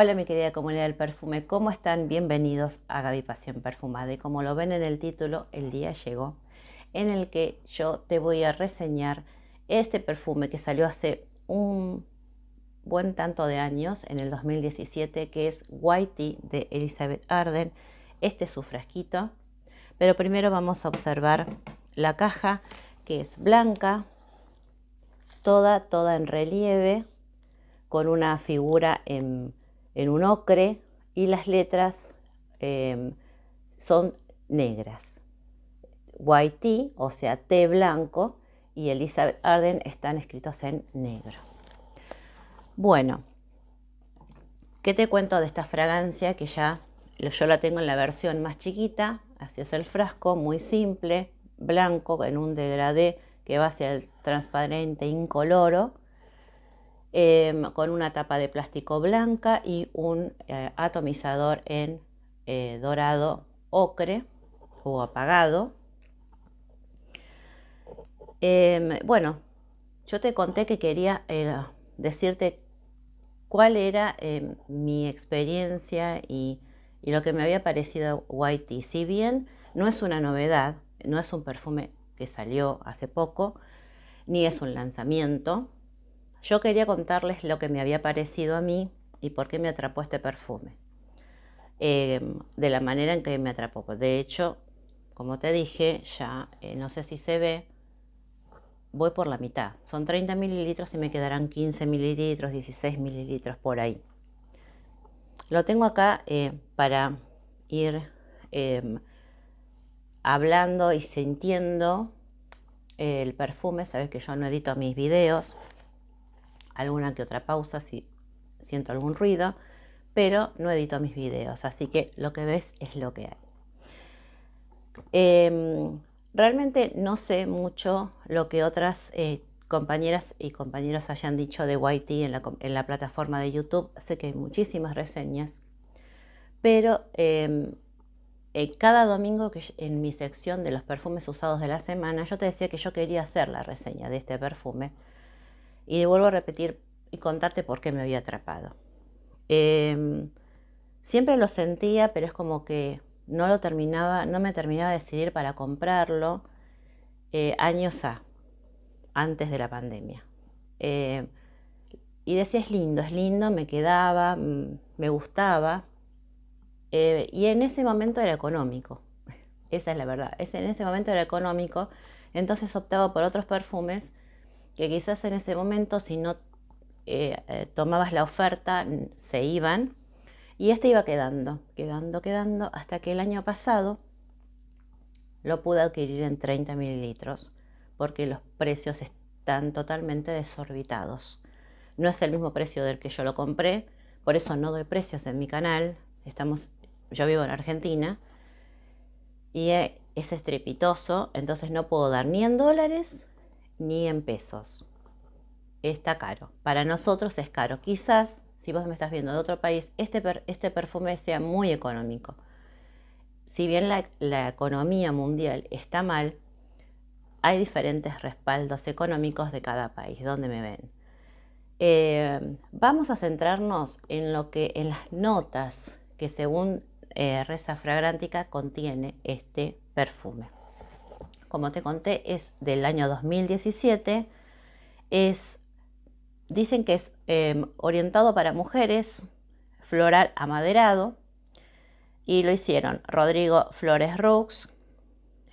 Hola mi querida comunidad del perfume, ¿cómo están? Bienvenidos a Gaby Pasión Perfumada y como lo ven en el título, el día llegó en el que yo te voy a reseñar este perfume que salió hace un buen tanto de años, en el 2017, que es Whitey de Elizabeth Arden. Este es su frasquito, pero primero vamos a observar la caja que es blanca, toda, toda en relieve, con una figura en en un ocre y las letras em, son negras. YT, o sea, T blanco, y Elizabeth Arden están escritos en negro. Bueno, ¿qué te cuento de esta fragancia que ya yo la tengo en la versión más chiquita? Así es el frasco, muy simple, blanco, en un degradé que va hacia el transparente incoloro Em, con una tapa de plástico blanca y un eh, atomizador en eh, dorado ocre o apagado. Em, bueno, yo te conté que quería eh, decirte cuál era em, mi experiencia y, y lo que me había parecido Whitey. Si bien no es una novedad, no es un perfume que salió hace poco, ni es un lanzamiento, yo quería contarles lo que me había parecido a mí y por qué me atrapó este perfume. Eh, de la manera en que me atrapó. De hecho, como te dije, ya eh, no sé si se ve, voy por la mitad. Son 30 mililitros y me quedarán 15 mililitros, 16 mililitros por ahí. Lo tengo acá eh, para ir hablando y sintiendo el perfume. Sabes que yo no edito mis videos, alguna que otra pausa si siento algún ruido, pero no edito mis videos, así que lo que ves es lo que hay. Em, realmente no sé mucho lo que otras eh, compañeras y compañeros hayan dicho de YT en la, plataforma de YouTube. Sé que hay muchísimas reseñas, pero em, eh, cada domingo que en mi sección de los perfumes usados de la semana, yo te decía que yo quería hacer la reseña de este perfume y vuelvo a repetir y contarte por qué me había atrapado. Em, siempre lo sentía, pero es como que no lo terminaba, no me terminaba de decidir para comprarlo eh, años a, antes de la pandemia. Em, y decía, es lindo, es lindo, me quedaba, mm, me gustaba. Eh, y en ese momento era económico, esa es la verdad, en ese momento era económico, entonces optaba por otros perfumes que quizás en ese momento si no eh, eh, tomabas la oferta se iban y este iba quedando, quedando, quedando hasta que el año pasado lo pude adquirir en 30 mililitros porque los precios están totalmente desorbitados. No es el mismo precio del que yo lo compré, por eso no doy precios en mi canal. Estamos, yo vivo en Argentina y eh, es estrepitoso, entonces no puedo dar ni en dólares ni en pesos. Está caro. Para nosotros es caro. Quizás, si vos me estás viendo de otro país, este, este perfume sea muy económico. Si bien la, economía mundial está mal, hay diferentes respaldos económicos de cada país donde me ven. Eh, vamos a centrarnos en lo que en las notas que según eh, Reza Fragrántica contiene este perfume como te conté, es del año 2017. Es, dicen que es em, orientado para mujeres, floral amaderado, y lo hicieron Rodrigo Flores Rux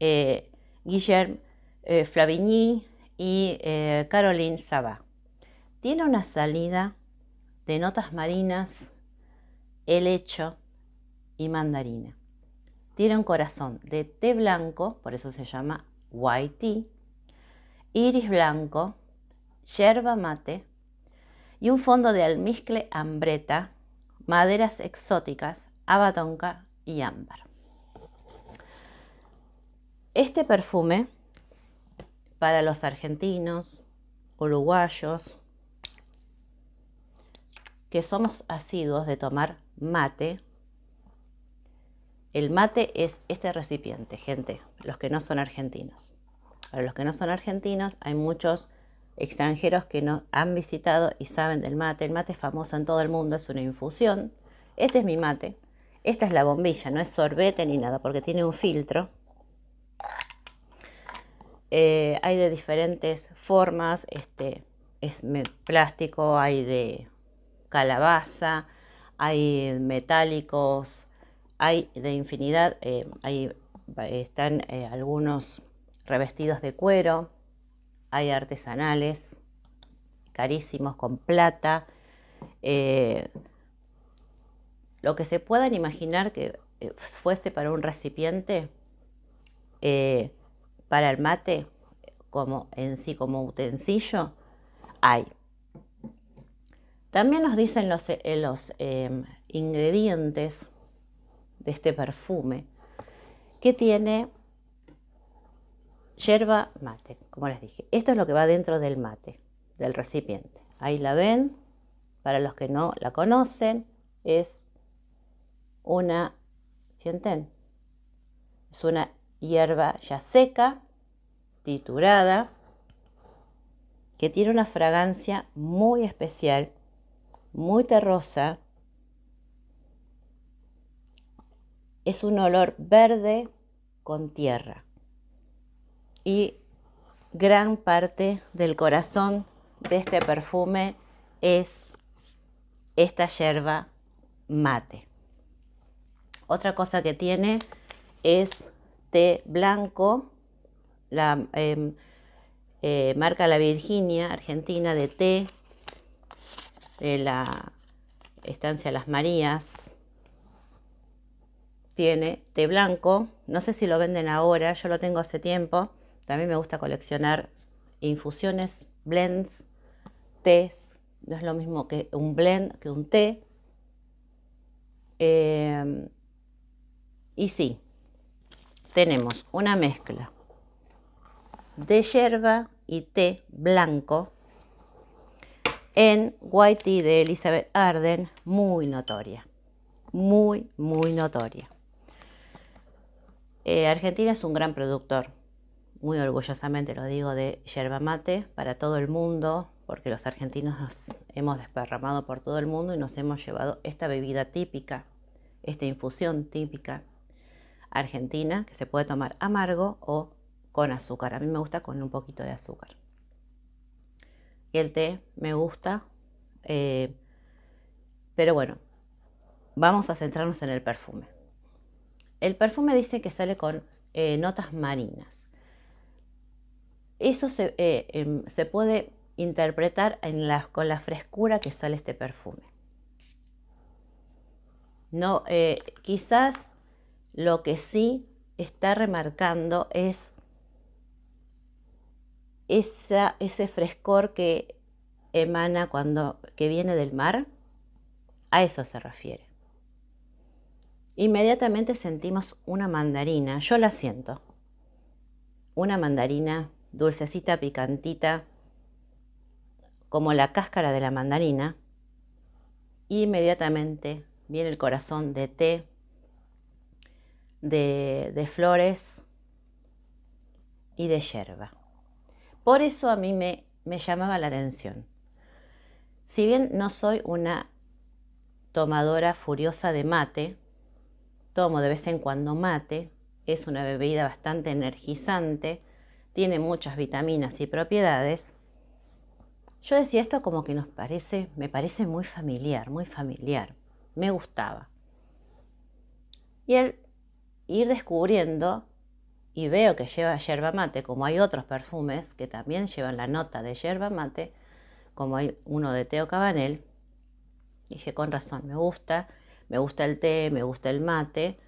eh, Guillermo eh, Flavigny y eh, Caroline Saba. Tiene una salida de notas marinas, helecho y mandarina tiene un corazón de té blanco, por eso se llama white tea, iris blanco, yerba mate y un fondo de almizcle hambreta, maderas exóticas, abatonca y ámbar. Este perfume para los argentinos, uruguayos, que somos asiduos de tomar mate, el mate es este recipiente, gente, los que no son argentinos. Para los que no son argentinos, hay muchos extranjeros que nos han visitado y saben del mate. El mate es famoso en todo el mundo, es una infusión. Este es mi mate. Esta es la bombilla, no es sorbete ni nada, porque tiene un filtro. Eh, hay de diferentes formas, este es plástico, hay de calabaza, hay metálicos, hay de infinidad, eh, están eh, algunos revestidos de cuero, hay artesanales carísimos con plata, eh, lo que se puedan imaginar que eh, fuese para un recipiente, para el mate, como en sí como utensilio, hay. También nos dicen los, ingredientes de este perfume, que tiene hierba mate, como les dije. Esto es lo que va dentro del mate, del recipiente. Ahí la ven, para los que no la conocen, es una, ¿sienten? Es una hierba ya seca, titurada, que tiene una fragancia muy especial, muy terrosa, Es un olor verde con tierra. Y gran parte del corazón de este perfume es esta hierba mate. Otra cosa que tiene es té blanco, la em, eh, marca La Virginia, Argentina, de té, de la estancia Las Marías, tiene té blanco, no sé si lo venden ahora, yo lo tengo hace tiempo, también me gusta coleccionar infusiones, blends, tés, no es lo mismo que un blend que un té. Em, y sí, tenemos una mezcla de hierba y té blanco en White Tea de Elizabeth Arden, muy notoria, muy, muy notoria. Eh, argentina es un gran productor, muy orgullosamente lo digo, de yerba mate para todo el mundo, porque los argentinos nos hemos desparramado por todo el mundo y nos hemos llevado esta bebida típica, esta infusión típica argentina que se puede tomar amargo o con azúcar. A mí me gusta con un poquito de azúcar. Y el té me gusta, eh, pero bueno, vamos a centrarnos en el perfume. El perfume dice que sale con eh, notas marinas. Eso se, eh, em, puede interpretar con la frescura que sale este perfume. No, eh, quizás lo que sí está remarcando es ese frescor que emana cuando que viene del mar. A eso se refiere. Inmediatamente sentimos una mandarina, yo la siento. Una mandarina dulcecita, picantita, como la cáscara de la mandarina. inmediatamente viene el corazón de té, de, flores y de hierba. Por eso a mí me llamaba la atención. Si bien no soy una tomadora furiosa de mate, tomo de vez en cuando mate, es una bebida bastante energizante, tiene muchas vitaminas y propiedades. Yo decía esto como que nos parece, me parece muy familiar, muy familiar, me gustaba. Y el ir descubriendo, y veo que lleva yerba mate, como hay otros perfumes que también llevan la nota de yerba mate, como hay uno de Teo Cabanel, dije con razón, me gusta, me gusta el té, me gusta el mate.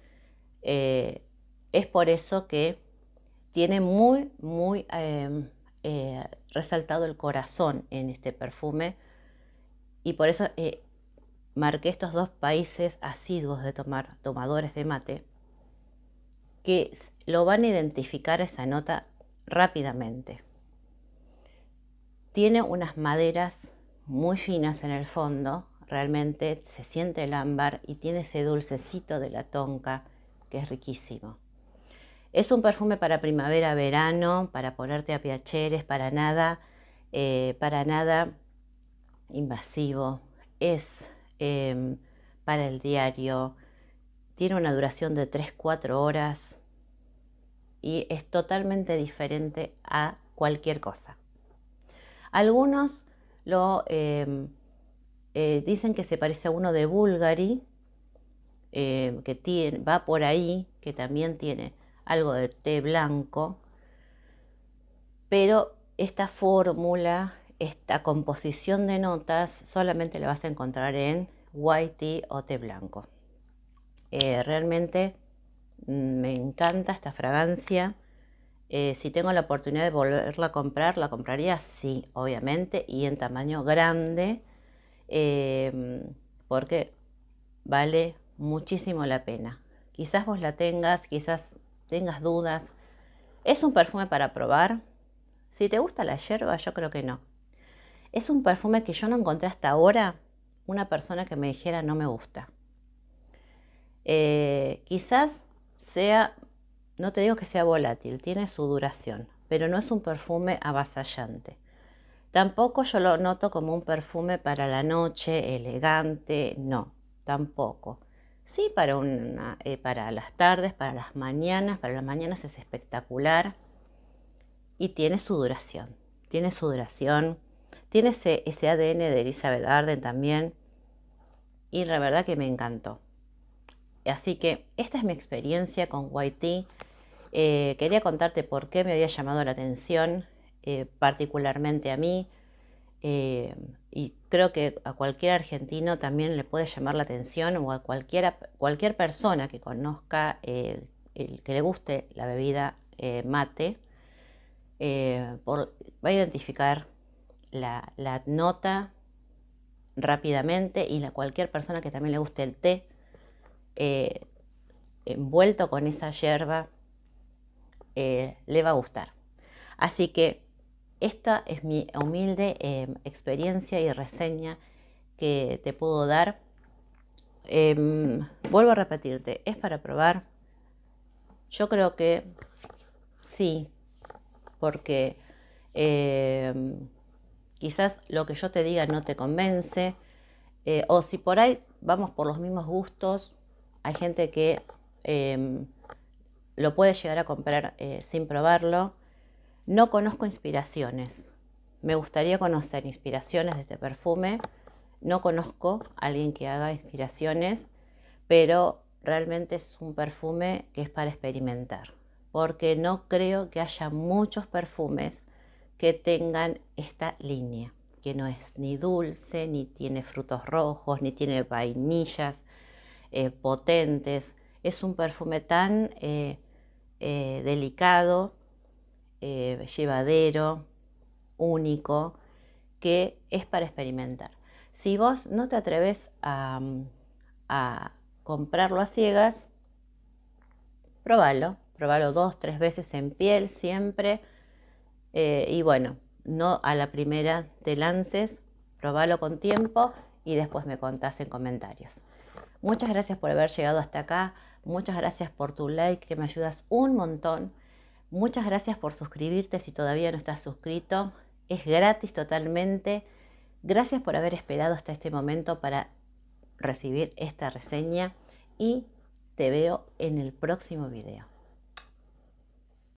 Eh, es por eso que tiene muy, muy em, eh, resaltado el corazón en este perfume y por eso eh, marqué estos dos países asiduos de tomar, tomadores de mate, que lo van a identificar esa nota rápidamente. Tiene unas maderas muy finas en el fondo, realmente se siente el ámbar y tiene ese dulcecito de la tonka que es riquísimo. Es un perfume para primavera, verano, para ponerte a piacheres, para nada, eh, para nada invasivo. Es em, para el diario. Tiene una duración de 3-4 horas y es totalmente diferente a cualquier cosa. Algunos lo em, eh, dicen que se parece a uno de Bulgari, eh, que va por ahí, que también tiene algo de té blanco, pero esta fórmula, esta composición de notas, solamente la vas a encontrar en white tea o té blanco. Eh, realmente mm, me encanta esta fragancia. si tengo la oportunidad de volverla a comprar, la compraría, sí, obviamente, y en tamaño grande Em, porque vale muchísimo la pena. Quizás vos la tengas, quizás tengas dudas. Es un perfume para probar. Si te gusta la hierba, yo creo que no. Es un perfume que yo no encontré hasta ahora una persona que me dijera no me gusta. Eh, quizás sea, no te digo que sea volátil, tiene su duración, pero no es un perfume avasallante. Tampoco yo lo noto como un perfume para la noche, elegante, no, tampoco. Sí, para, eh, para las tardes, para las mañanas, para las mañanas es espectacular y tiene su duración, tiene su duración, tiene ese, ADN de Elizabeth Arden también y la verdad que me encantó. Así que esta es mi experiencia con Whitey. Eh, quería contarte por qué me había llamado la atención eh, particularmente a mí eh, y creo que a cualquier argentino también le puede llamar la atención o a cualquier persona que conozca, el, que le guste la bebida eh, mate, va a identificar la, nota rápidamente y la cualquier persona que también le guste el té envuelto con esa hierba le va a gustar. Así que esta es mi humilde em, experiencia y reseña que te puedo dar. Em, vuelvo a repetirte, es para probar. Yo creo que sí, porque em, quizás lo que yo te diga no te convence, eh, o si por ahí vamos por los mismos gustos, hay gente que lo puede llegar a comprar eh, sin probarlo. No conozco inspiraciones. Me gustaría conocer inspiraciones de este perfume. No conozco a alguien que haga inspiraciones, pero realmente es un perfume que es para experimentar, porque no creo que haya muchos perfumes que tengan esta línea, que no es ni dulce, ni tiene frutos rojos, ni tiene vainillas eh, potentes. Es un perfume tan eh, eh, delicado, eh, llevadero, único, que es para experimentar. Si vos no te atreves a, mm, comprarlo a ciegas, probalo, probalo dos, tres veces en piel siempre. Eh, y bueno, no a la primera te lances, probalo con tiempo y después me contás en comentarios. Muchas gracias por haber llegado hasta acá, muchas gracias por tu like que me ayudas un montón Muchas gracias por suscribirte si todavía no estás suscrito. Es gratis totalmente. Gracias por haber esperado hasta este momento para recibir esta reseña y te veo en el próximo video.